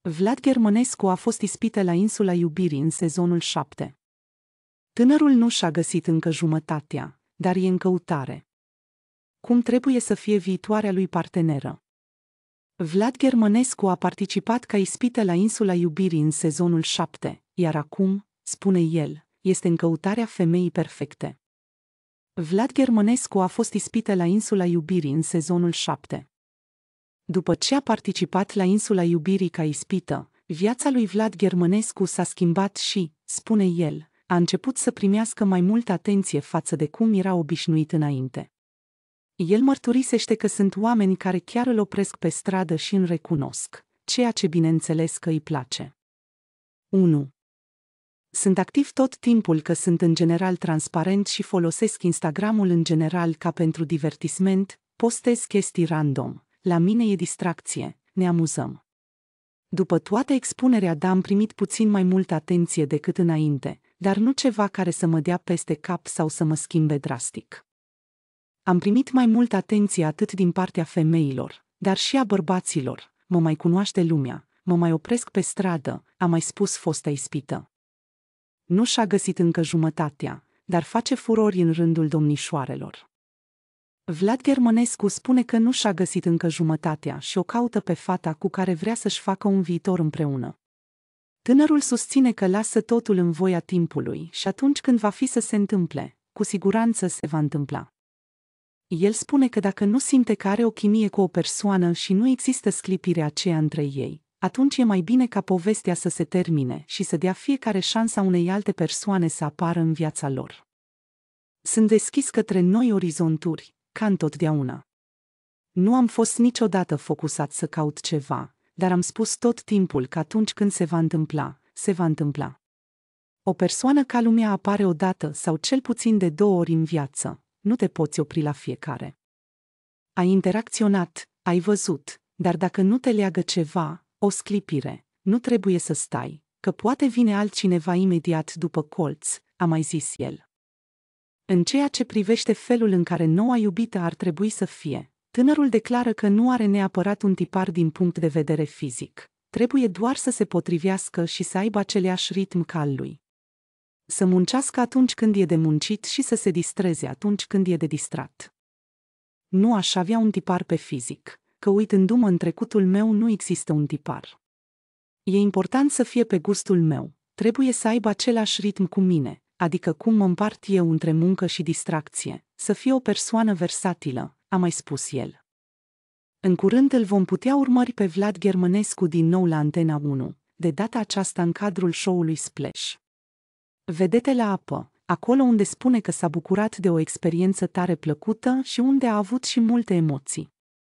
Vlad Germănescu a fost ispită la insula iubirii în sezonul 7. Tânărul nu și-a găsit încă jumătatea, dar e în căutare. Cum trebuie să fie viitoarea lui parteneră? Vlad Germănescu a participat ca ispită la insula iubirii în sezonul 7, iar acum, spune el, este în căutarea femeii perfecte. Vlad Germănescu a fost ispită la Insula Iubirii în sezonul 7. După ce a participat la Insula Iubirii ca ispită, viața lui Vlad Germănescu s-a schimbat și, spune el, a început să primească mai multă atenție față de cum era obișnuit înainte. El mărturisește că sunt oameni care chiar îl opresc pe stradă și îl recunosc, ceea ce bineînțeles că îi place. 1. Sunt activ tot timpul că sunt în general transparent și folosesc Instagramul în general ca pentru divertisment, postez chestii random. La mine e distracție, ne amuzăm. După toată expunerea, da, am primit puțin mai multă atenție decât înainte, dar nu ceva care să mă dea peste cap sau să mă schimbe drastic. Am primit mai multă atenție atât din partea femeilor, dar și a bărbaților. Mă mai cunoaște lumea, mă mai opresc pe stradă, a mai spus fosta ispită. Nu și-a găsit încă jumătatea, dar face furori în rândul domnișoarelor. Vlad Germănescu spune că nu și-a găsit încă jumătatea și o caută pe fata cu care vrea să-și facă un viitor împreună. Tânărul susține că lasă totul în voia timpului și atunci când va fi să se întâmple, cu siguranță se va întâmpla. El spune că dacă nu simte că are o chimie cu o persoană și nu există sclipirea aceea între ei, atunci e mai bine ca povestea să se termine și să dea fiecare șansa unei alte persoane să apară în viața lor. Sunt deschis către noi orizonturi, ca întotdeauna. Nu am fost niciodată focusat să caut ceva, dar am spus tot timpul că atunci când se va întâmpla, se va întâmpla. O persoană ca lumea apare odată sau cel puțin de două ori în viață, nu te poți opri la fiecare. Ai interacționat, ai văzut, dar dacă nu te leagă ceva, o sclipire, nu trebuie să stai, că poate vine altcineva imediat după colț, a mai zis el. În ceea ce privește felul în care noua iubită ar trebui să fie, tânărul declară că nu are neapărat un tipar din punct de vedere fizic, trebuie doar să se potrivească și să aibă aceleași ritm ca al lui. Să muncească atunci când e de muncit și să se distreze atunci când e de distrat. Nu aș avea un tipar pe fizic, că uitându-mă în trecutul meu nu există un tipar. E important să fie pe gustul meu, trebuie să aibă același ritm cu mine, adică cum mă împart eu între muncă și distracție, să fie o persoană versatilă, a mai spus el. În curând îl vom putea urmări pe Vlad Germănescu din nou la Antena 1, de data aceasta în cadrul show-ului Splash. Vedete la apă, acolo unde spune că s-a bucurat de o experiență tare plăcută și unde a avut și multe emoții.